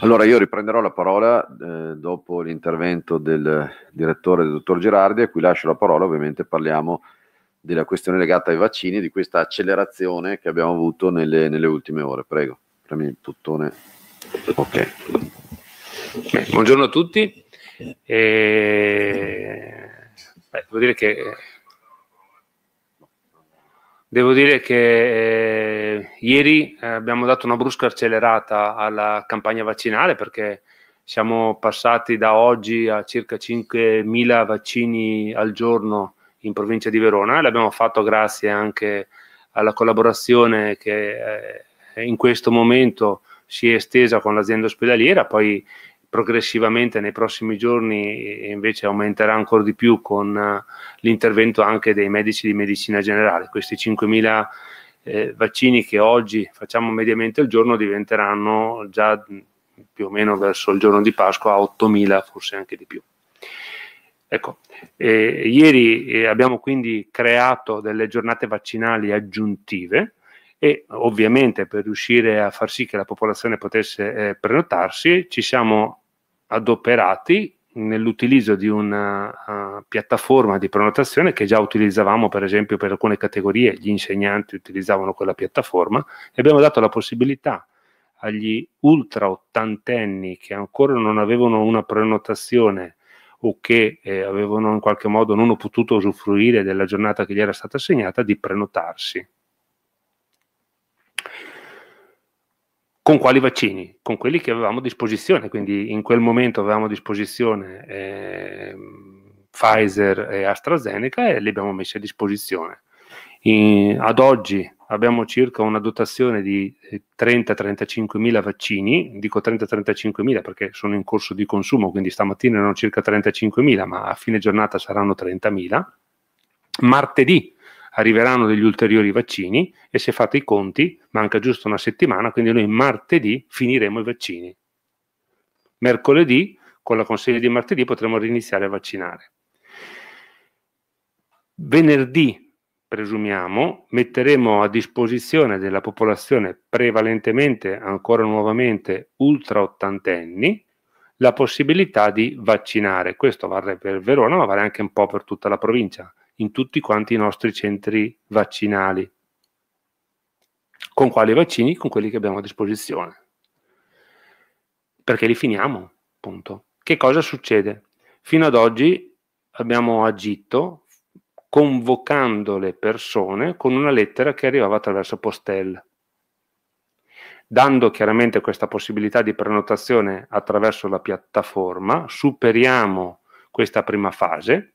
Allora io riprenderò la parola eh, dopo l'intervento del direttore del dottor Girardi, a cui lascio la parola, ovviamente parliamo della questione legata ai vaccini, di questa accelerazione che abbiamo avuto nelle, nelle ultime ore. Prego, premi il bottone. Ok. buongiorno a tutti. Eh, beh, devo dire che... Devo dire che eh, ieri eh, abbiamo dato una brusca accelerata alla campagna vaccinale perché siamo passati da oggi a circa 5.000 vaccini al giorno in provincia di Verona e l'abbiamo fatto grazie anche alla collaborazione che eh, in questo momento si è estesa con l'azienda ospedaliera, poi progressivamente nei prossimi giorni eh, invece aumenterà ancora di più con l'intervento anche dei medici di medicina generale. Questi 5.000 eh, vaccini che oggi facciamo mediamente al giorno diventeranno già mm, più o meno verso il giorno di Pasqua a 8.000, forse anche di più. Ecco, eh, ieri eh, abbiamo quindi creato delle giornate vaccinali aggiuntive e ovviamente per riuscire a far sì che la popolazione potesse eh, prenotarsi ci siamo adoperati nell'utilizzo di una uh, eh, piattaforma di prenotazione che già utilizzavamo per esempio per alcune categorie, gli insegnanti utilizzavano quella piattaforma e abbiamo dato la possibilità agli ultra ottantenni che ancora non avevano una prenotazione o che eh, avevano in qualche modo non potuto usufruire della giornata che gli era stata assegnata di prenotarsi Con quali vaccini? Con quelli che avevamo a disposizione, quindi in quel momento avevamo a disposizione eh, Pfizer e AstraZeneca e li abbiamo messi a disposizione. In, ad oggi abbiamo circa una dotazione di 30-35 eh, mila vaccini, dico 30-35 mila perché sono in corso di consumo, quindi stamattina erano circa 35 mila, ma a fine giornata saranno 30 mila. Martedì arriveranno degli ulteriori vaccini e se fate i conti manca giusto una settimana, quindi noi martedì finiremo i vaccini. Mercoledì, con la consegna di martedì, potremo riniziare a vaccinare. Venerdì, presumiamo, metteremo a disposizione della popolazione prevalentemente, ancora nuovamente, ultra ottantenni, la possibilità di vaccinare. Questo varrebbe per Verona, ma vale anche un po' per tutta la provincia in tutti quanti i nostri centri vaccinali. Con quali vaccini? Con quelli che abbiamo a disposizione. Perché li finiamo, punto. Che cosa succede? Fino ad oggi abbiamo agito convocando le persone con una lettera che arrivava attraverso Postel, dando chiaramente questa possibilità di prenotazione attraverso la piattaforma, superiamo questa prima fase,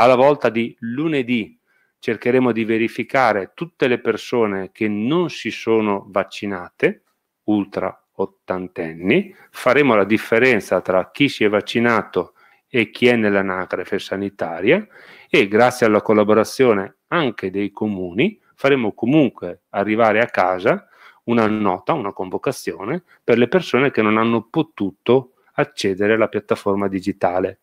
alla volta di lunedì cercheremo di verificare tutte le persone che non si sono vaccinate, ultra ottantenni, faremo la differenza tra chi si è vaccinato e chi è nell'anagrafe sanitaria e grazie alla collaborazione anche dei comuni faremo comunque arrivare a casa una nota, una convocazione per le persone che non hanno potuto accedere alla piattaforma digitale.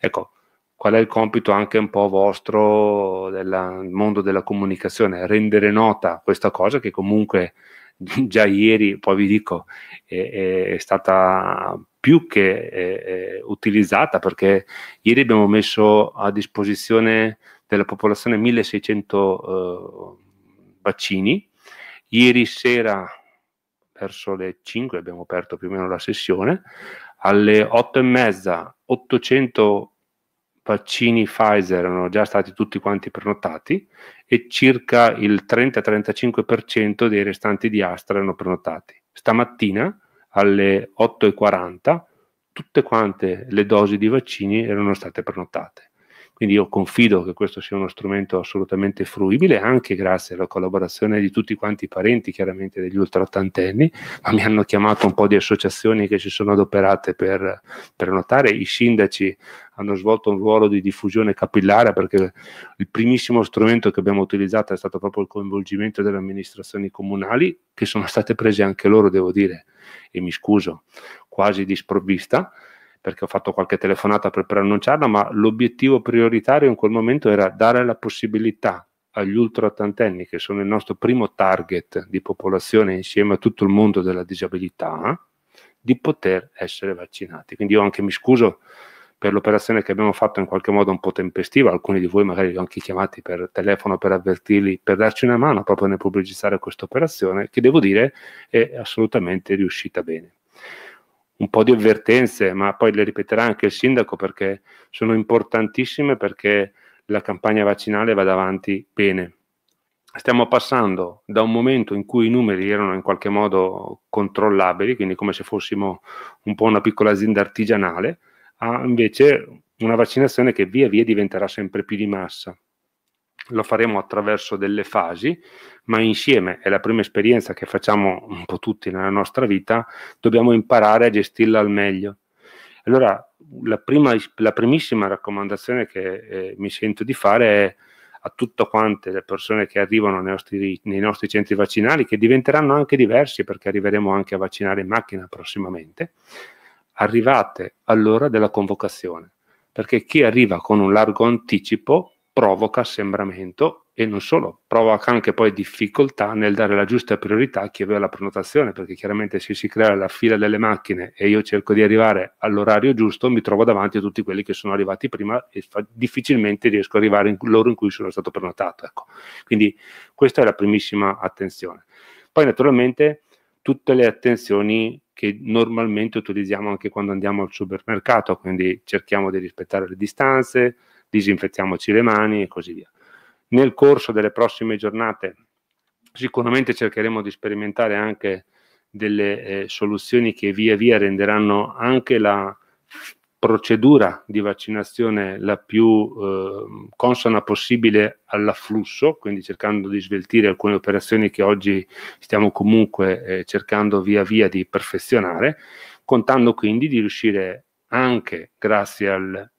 Ecco, qual è il compito anche un po' vostro del mondo della comunicazione, rendere nota questa cosa che comunque già ieri, poi vi dico, è, è stata più che è, utilizzata perché ieri abbiamo messo a disposizione della popolazione 1600 eh, vaccini, ieri sera verso le 5 abbiamo aperto più o meno la sessione, alle 8 e mezza 800 vaccini Pfizer erano già stati tutti quanti prenotati e circa il 30-35% dei restanti di Astra erano prenotati. Stamattina alle 8.40 tutte quante le dosi di vaccini erano state prenotate. Quindi io confido che questo sia uno strumento assolutamente fruibile, anche grazie alla collaborazione di tutti quanti i parenti, chiaramente degli ultraottantenni, ma mi hanno chiamato un po' di associazioni che si sono adoperate per, per notare. I sindaci hanno svolto un ruolo di diffusione capillare perché il primissimo strumento che abbiamo utilizzato è stato proprio il coinvolgimento delle amministrazioni comunali, che sono state prese anche loro, devo dire, e mi scuso, quasi di sprovvista perché ho fatto qualche telefonata per preannunciarla, ma l'obiettivo prioritario in quel momento era dare la possibilità agli ultra ottantenni, che sono il nostro primo target di popolazione insieme a tutto il mondo della disabilità, di poter essere vaccinati. Quindi io anche mi scuso per l'operazione che abbiamo fatto in qualche modo un po' tempestiva, alcuni di voi magari li ho anche chiamati per telefono per avvertirli, per darci una mano proprio nel pubblicizzare questa operazione, che devo dire è assolutamente riuscita bene un po' di avvertenze, ma poi le ripeterà anche il sindaco perché sono importantissime perché la campagna vaccinale vada avanti bene. Stiamo passando da un momento in cui i numeri erano in qualche modo controllabili, quindi come se fossimo un po' una piccola azienda artigianale, a invece una vaccinazione che via via diventerà sempre più di massa lo faremo attraverso delle fasi, ma insieme, è la prima esperienza che facciamo un po' tutti nella nostra vita, dobbiamo imparare a gestirla al meglio. Allora, la, prima, la primissima raccomandazione che eh, mi sento di fare è a tutte quante le persone che arrivano nei nostri, nei nostri centri vaccinali, che diventeranno anche diversi perché arriveremo anche a vaccinare in macchina prossimamente, arrivate all'ora della convocazione, perché chi arriva con un largo anticipo provoca assembramento e non solo, provoca anche poi difficoltà nel dare la giusta priorità a chi aveva la prenotazione, perché chiaramente se si crea la fila delle macchine e io cerco di arrivare all'orario giusto, mi trovo davanti a tutti quelli che sono arrivati prima e fa- difficilmente riesco ad arrivare in loro in cui sono stato prenotato. Ecco. Quindi questa è la primissima attenzione. Poi naturalmente tutte le attenzioni che normalmente utilizziamo anche quando andiamo al supermercato, quindi cerchiamo di rispettare le distanze, disinfettiamoci le mani e così via. Nel corso delle prossime giornate sicuramente cercheremo di sperimentare anche delle eh, soluzioni che via via renderanno anche la procedura di vaccinazione la più eh, consona possibile all'afflusso, quindi cercando di sveltire alcune operazioni che oggi stiamo comunque eh, cercando via via di perfezionare, contando quindi di riuscire anche grazie al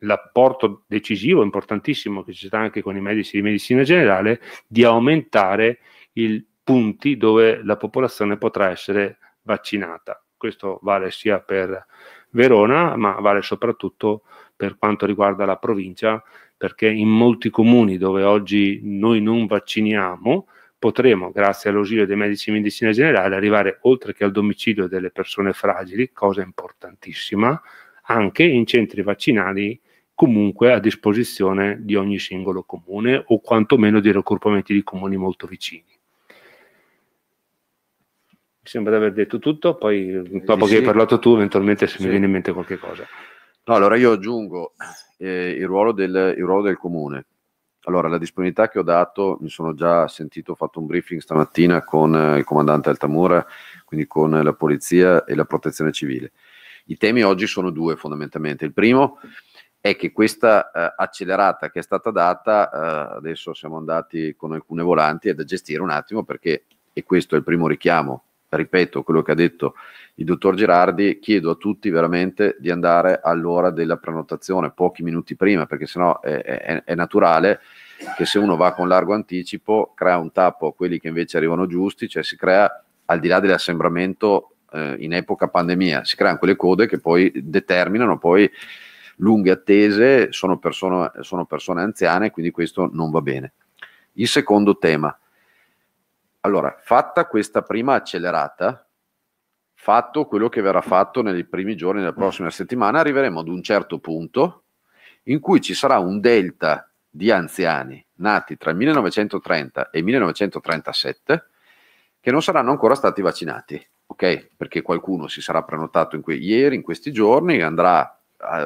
l'apporto decisivo, importantissimo che ci sta anche con i medici di medicina generale, di aumentare i punti dove la popolazione potrà essere vaccinata. Questo vale sia per Verona, ma vale soprattutto per quanto riguarda la provincia, perché in molti comuni dove oggi noi non vacciniamo, potremo, grazie all'ausilio dei medici di medicina generale, arrivare oltre che al domicilio delle persone fragili, cosa importantissima, anche in centri vaccinali comunque a disposizione di ogni singolo comune o quantomeno di raggruppamenti di comuni molto vicini. Mi sembra di aver detto tutto, poi dopo sì, che hai parlato tu eventualmente se sì. mi viene in mente qualche cosa. No, allora io aggiungo eh, il, ruolo del, il, ruolo del, comune. Allora, la disponibilità che ho dato, mi sono già sentito, ho fatto un briefing stamattina con eh, il comandante Altamura, quindi con la polizia e la protezione civile. I temi oggi sono due fondamentalmente. Il primo è che questa eh, accelerata che è stata data, eh, adesso siamo andati con alcune volanti, è da gestire un attimo perché, e questo è il primo richiamo, ripeto quello che ha detto il dottor Girardi, chiedo a tutti veramente di andare all'ora della prenotazione, pochi minuti prima, perché sennò è, è, è naturale che se uno va con largo anticipo crea un tappo a quelli che invece arrivano giusti, cioè si crea al di là dell'assembramento eh, in epoca pandemia, si creano quelle code che poi determinano poi lunghe attese, sono, persone, sono persone anziane, quindi questo non va bene. Il secondo tema. Allora, fatta questa prima accelerata, fatto quello che verrà fatto nei primi giorni della prossima settimana, arriveremo ad un certo punto in cui ci sarà un delta di anziani nati tra 1930 e 1937 che non saranno ancora stati vaccinati, ok? Perché qualcuno si sarà prenotato in que- ieri, in questi giorni, andrà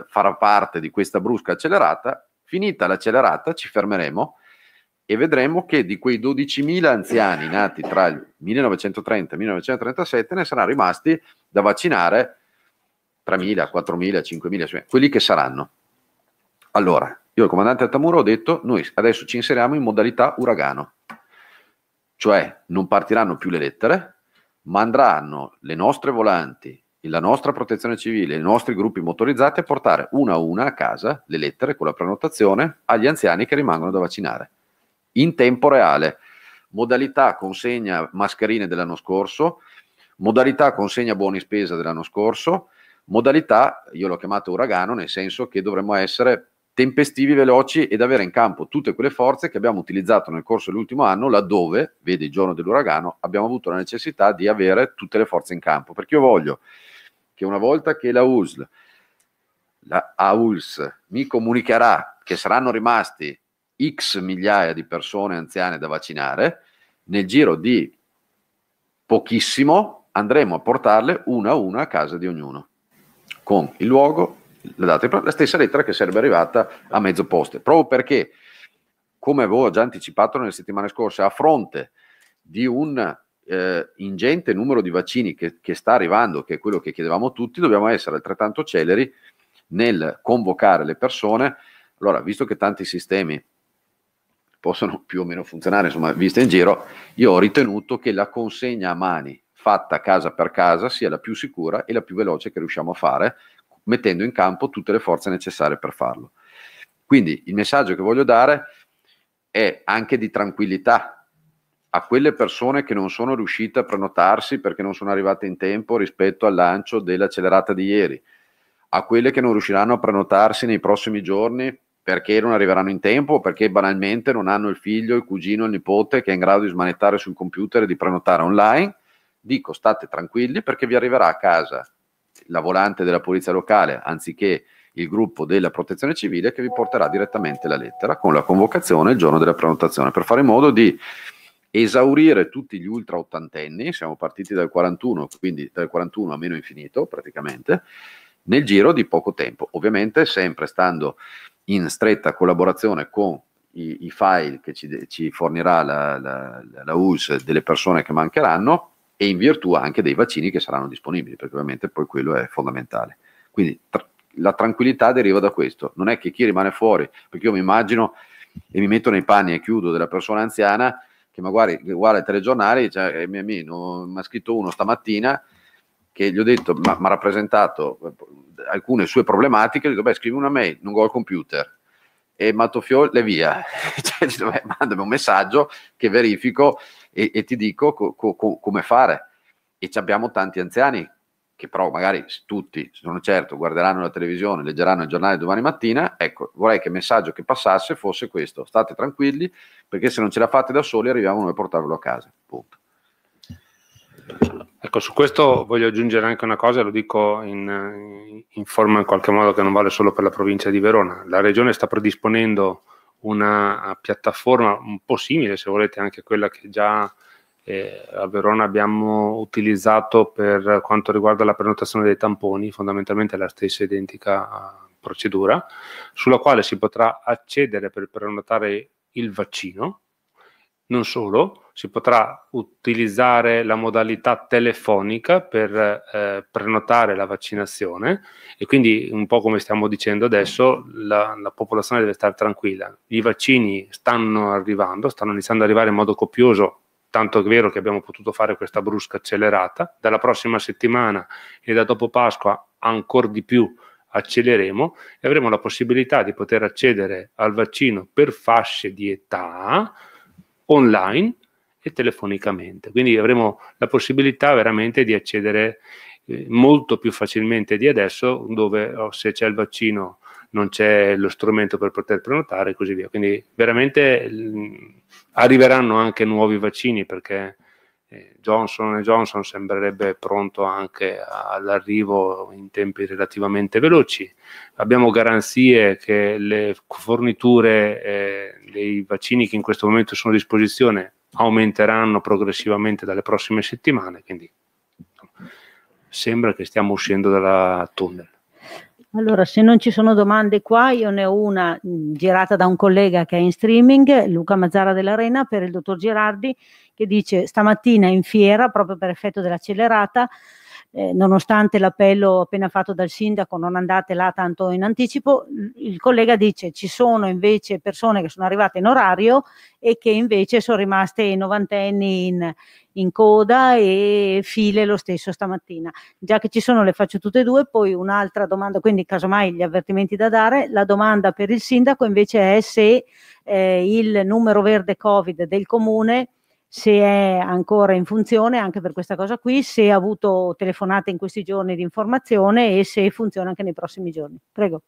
farà parte di questa brusca accelerata, finita l'accelerata ci fermeremo e vedremo che di quei 12.000 anziani nati tra il 1930 e il 1937 ne saranno rimasti da vaccinare 3.000, 4.000, 5.000, quelli che saranno. Allora, io al comandante Altamuro ho detto, noi adesso ci inseriamo in modalità uragano, cioè non partiranno più le lettere, ma andranno le nostre volanti la nostra protezione civile, i nostri gruppi motorizzati a portare una a una a casa le lettere con la prenotazione agli anziani che rimangono da vaccinare in tempo reale. Modalità consegna mascherine dell'anno scorso, modalità consegna buoni spesa dell'anno scorso, modalità, io l'ho chiamato uragano, nel senso che dovremmo essere tempestivi, veloci ed avere in campo tutte quelle forze che abbiamo utilizzato nel corso dell'ultimo anno, laddove, vede il giorno dell'uragano, abbiamo avuto la necessità di avere tutte le forze in campo. Perché io voglio che una volta che la USL, la AULS mi comunicherà che saranno rimasti x migliaia di persone anziane da vaccinare, nel giro di pochissimo andremo a portarle una a una a casa di ognuno, con il luogo, la, data, la stessa lettera che sarebbe arrivata a mezzo poste, proprio perché, come avevo già anticipato nelle settimane scorse, a fronte di un eh, ingente numero di vaccini che, che sta arrivando, che è quello che chiedevamo tutti, dobbiamo essere altrettanto celeri nel convocare le persone. Allora, visto che tanti sistemi possono più o meno funzionare, insomma, viste in giro, io ho ritenuto che la consegna a mani fatta casa per casa sia la più sicura e la più veloce che riusciamo a fare, mettendo in campo tutte le forze necessarie per farlo. Quindi il messaggio che voglio dare è anche di tranquillità a quelle persone che non sono riuscite a prenotarsi perché non sono arrivate in tempo rispetto al lancio dell'accelerata di ieri, a quelle che non riusciranno a prenotarsi nei prossimi giorni perché non arriveranno in tempo, perché banalmente non hanno il figlio, il cugino, il nipote che è in grado di smanettare sul computer e di prenotare online, dico state tranquilli perché vi arriverà a casa la volante della polizia locale anziché il gruppo della protezione civile che vi porterà direttamente la lettera con la convocazione il giorno della prenotazione per fare in modo di esaurire tutti gli ultra ottantenni, siamo partiti dal 41, quindi dal 41 a meno infinito praticamente, nel giro di poco tempo, ovviamente sempre stando in stretta collaborazione con i, i file che ci, ci fornirà la, la, la US delle persone che mancheranno e in virtù anche dei vaccini che saranno disponibili, perché ovviamente poi quello è fondamentale. Quindi tra, la tranquillità deriva da questo, non è che chi rimane fuori, perché io mi immagino e mi metto nei panni e chiudo della persona anziana che magari guarda i telegiornali, cioè, eh, mi ha scritto uno stamattina che gli ho detto, mi ha rappresentato eh, alcune sue problematiche, gli ho detto, beh, scrivi una mail, non ho il computer. E Mattofiole via, cioè, dico, mandami un messaggio che verifico e, e ti dico co, co, come fare. E abbiamo tanti anziani che però magari tutti, sono certo, guarderanno la televisione, leggeranno il giornale domani mattina, ecco, vorrei che il messaggio che passasse fosse questo, state tranquilli, perché se non ce la fate da soli arriviamo noi a portarvelo a casa. Punto. Ecco, su questo voglio aggiungere anche una cosa, lo dico in, in forma in qualche modo che non vale solo per la provincia di Verona. La regione sta predisponendo una piattaforma un po' simile, se volete, anche a quella che già eh, a Verona abbiamo utilizzato per quanto riguarda la prenotazione dei tamponi, fondamentalmente la stessa identica ah, procedura, sulla quale si potrà accedere per prenotare il vaccino. Non solo, si potrà utilizzare la modalità telefonica per eh, prenotare la vaccinazione e quindi un po' come stiamo dicendo adesso la, la, popolazione deve stare tranquilla. I vaccini stanno arrivando, stanno iniziando ad arrivare in modo copioso tanto è vero che abbiamo potuto fare questa brusca accelerata, dalla prossima settimana e da dopo Pasqua ancora di più accelereremo e avremo la possibilità di poter accedere al vaccino per fasce di età online e telefonicamente. Quindi avremo la possibilità veramente di accedere eh, molto più facilmente di adesso, dove oh, se c'è il vaccino non c'è lo strumento per poter prenotare e così via. Quindi veramente mm, Arriveranno anche nuovi vaccini perché eh, Johnson Johnson sembrerebbe pronto anche all'arrivo in tempi relativamente veloci. Abbiamo garanzie che le forniture eh, dei vaccini che in questo momento sono a disposizione aumenteranno progressivamente dalle prossime settimane, quindi sembra che stiamo uscendo dalla tunnel. Allora, se non ci sono domande qua, io ne ho una mh, mm, girata da un collega che è in streaming, Luca Mazzara dell'Arena, per il dottor Girardi, che dice stamattina in fiera, proprio per effetto dell'accelerata, eh, nonostante l'appello appena fatto dal sindaco, non andate là tanto in anticipo, il collega dice ci sono invece persone che sono arrivate in orario e che invece sono rimaste novantenni in, in coda e file lo stesso stamattina. Già che ci sono le faccio tutte e due, poi un'altra domanda, quindi casomai gli avvertimenti da dare, la domanda per il sindaco invece è se eh, il numero verde Covid del comune se è ancora in funzione anche per questa cosa qui, se ha avuto telefonate in questi giorni di informazione e se funziona anche nei prossimi giorni. Prego.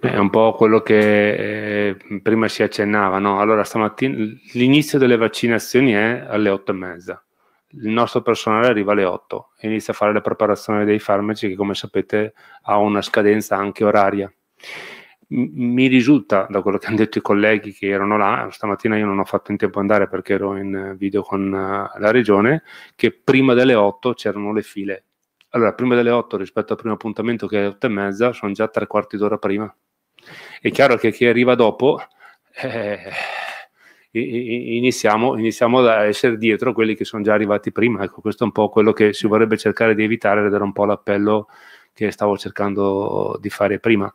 Beh, è un po' quello che eh, prima si accennava, no? Allora, stamattina l'inizio delle vaccinazioni è alle 8 e mezza. Il nostro personale arriva alle 8 e inizia a fare la preparazione dei farmaci che, come sapete, ha una scadenza anche oraria mi risulta da quello che hanno detto i colleghi che erano là, stamattina io non ho fatto in tempo andare perché ero in eh, video con eh, la regione, che prima delle 8 c'erano le file. Allora, prima delle 8 rispetto al primo appuntamento che è 8 e mezza, sono già tre quarti d'ora prima. È chiaro che chi arriva dopo, eh, iniziamo, iniziamo ad essere dietro quelli che sono già arrivati prima. Ecco, questo è un po' quello che si vorrebbe cercare di evitare ed era un po' l'appello che stavo cercando di fare prima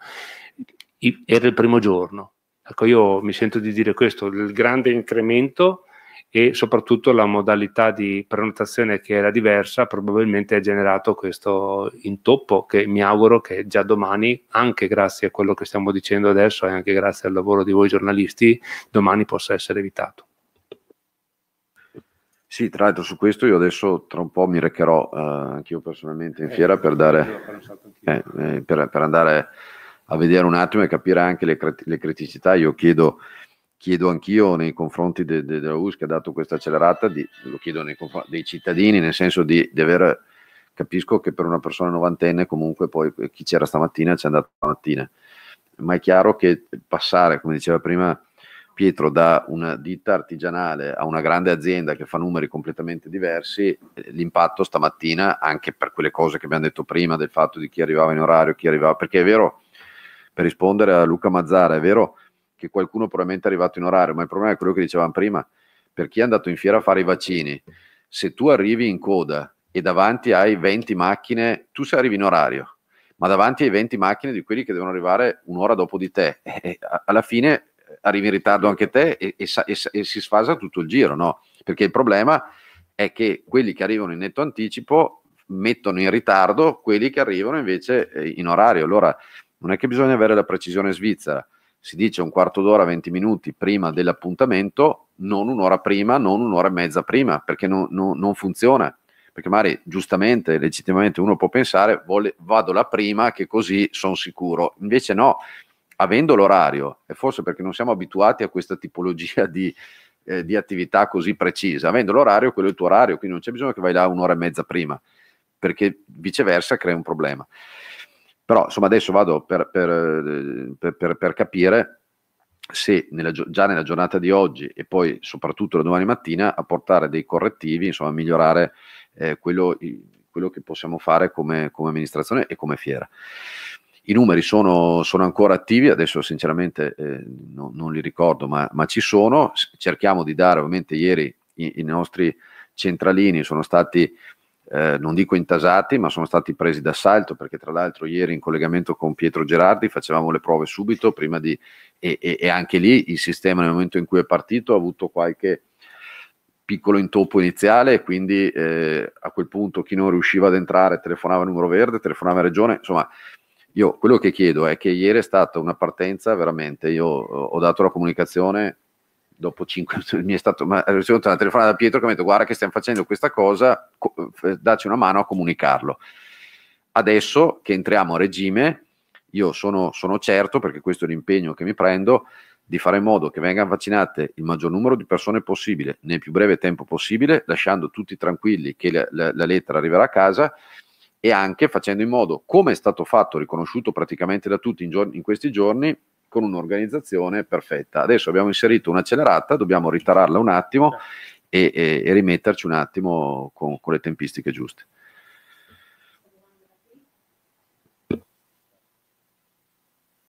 era il primo giorno. Ecco, io mi sento di dire questo, il grande incremento e soprattutto la modalità di prenotazione che era diversa probabilmente ha generato questo intoppo che mi auguro che già domani, anche grazie a quello che stiamo dicendo adesso e anche grazie al lavoro di voi giornalisti, domani possa essere evitato. Sì, tra l'altro su questo io adesso tra un po' mi recherò eh, anch'io personalmente in fiera eh, per, dare, eh, eh, eh, per, per andare a vedere un attimo e capire anche le, le criticità. Io chiedo, chiedo anch'io nei confronti de, de, della US che ha dato questa accelerata, di, lo chiedo nei confronti dei cittadini, nel senso di, di aver capisco che per una persona novantenne comunque poi eh, chi c'era stamattina c'è andato stamattina, ma è chiaro che passare, come diceva prima Pietro, da una ditta artigianale a una grande azienda che fa numeri completamente diversi, eh, l'impatto stamattina, anche per quelle cose che abbiamo detto prima, del fatto di chi arrivava in orario, chi arrivava, perché è vero per rispondere a Luca Mazzara. È vero che qualcuno probabilmente è arrivato in orario, ma il problema è quello che dicevamo prima, per chi è andato in fiera a fare i vaccini, se tu arrivi in coda e davanti hai 20 macchine, tu se arrivi in orario, ma davanti hai 20 macchine di quelli che devono arrivare un'ora dopo di te, alla fine eh, arrivi in ritardo anche te e, e, e, e si sfasa tutto il giro, no? Perché il problema è che quelli che arrivano in netto anticipo mettono in ritardo quelli che arrivano invece eh, in orario. Allora non è che bisogna avere la precisione svizzera. Si dice un quarto d'ora, 20 minuti prima dell'appuntamento, non un'ora prima, non un'ora e mezza prima, perché no, no, non funziona. Perché magari giustamente, legittimamente uno può pensare, vole, vado la prima che così sono sicuro. Invece no, avendo l'orario, e forse perché non siamo abituati a questa tipologia di, eh, di attività così precisa, avendo l'orario, quello è il tuo orario, quindi non c'è bisogno che vai là un'ora e mezza prima, perché viceversa crea un problema. Però insomma adesso vado per, per, eh, per, per capire se nella, già nella giornata di oggi e poi soprattutto la domani mattina apportare dei correttivi, insomma migliorare eh, quello, quello, che possiamo fare come, come, amministrazione e come fiera. I numeri sono, sono ancora attivi, adesso sinceramente eh, no, non li ricordo, ma, ma, ci sono. Cerchiamo di dare, ovviamente ieri i, i nostri centralini sono stati eh, non dico intasati, ma sono stati presi d'assalto perché tra l'altro ieri in collegamento con Pietro Gerardi facevamo le prove subito prima di, e, e, e anche lì il sistema nel momento in cui è partito ha avuto qualche piccolo intoppo iniziale e quindi eh, a quel punto chi non riusciva ad entrare telefonava numero verde, telefonava a regione, insomma io quello che chiedo è che ieri è stata una partenza veramente, io ho dato la comunicazione dopo 5 mi è stato ma, ricevuto eh, una telefonata da Pietro che mi ha detto guarda che stiamo facendo questa cosa, co- eh, dacci una mano a comunicarlo. Adesso che entriamo a regime, io sono, sono certo, perché questo è l'impegno che mi prendo, di fare in modo che vengano vaccinate il maggior numero di persone possibile nel più breve tempo possibile, lasciando tutti tranquilli che la, la, la, lettera arriverà a casa e anche facendo in modo, come è stato fatto, riconosciuto praticamente da tutti in, giorni, in questi giorni, con un'organizzazione perfetta. Adesso abbiamo inserito un'accelerata, dobbiamo ritararla un attimo certo. e, e, e rimetterci un attimo con, con le tempistiche giuste.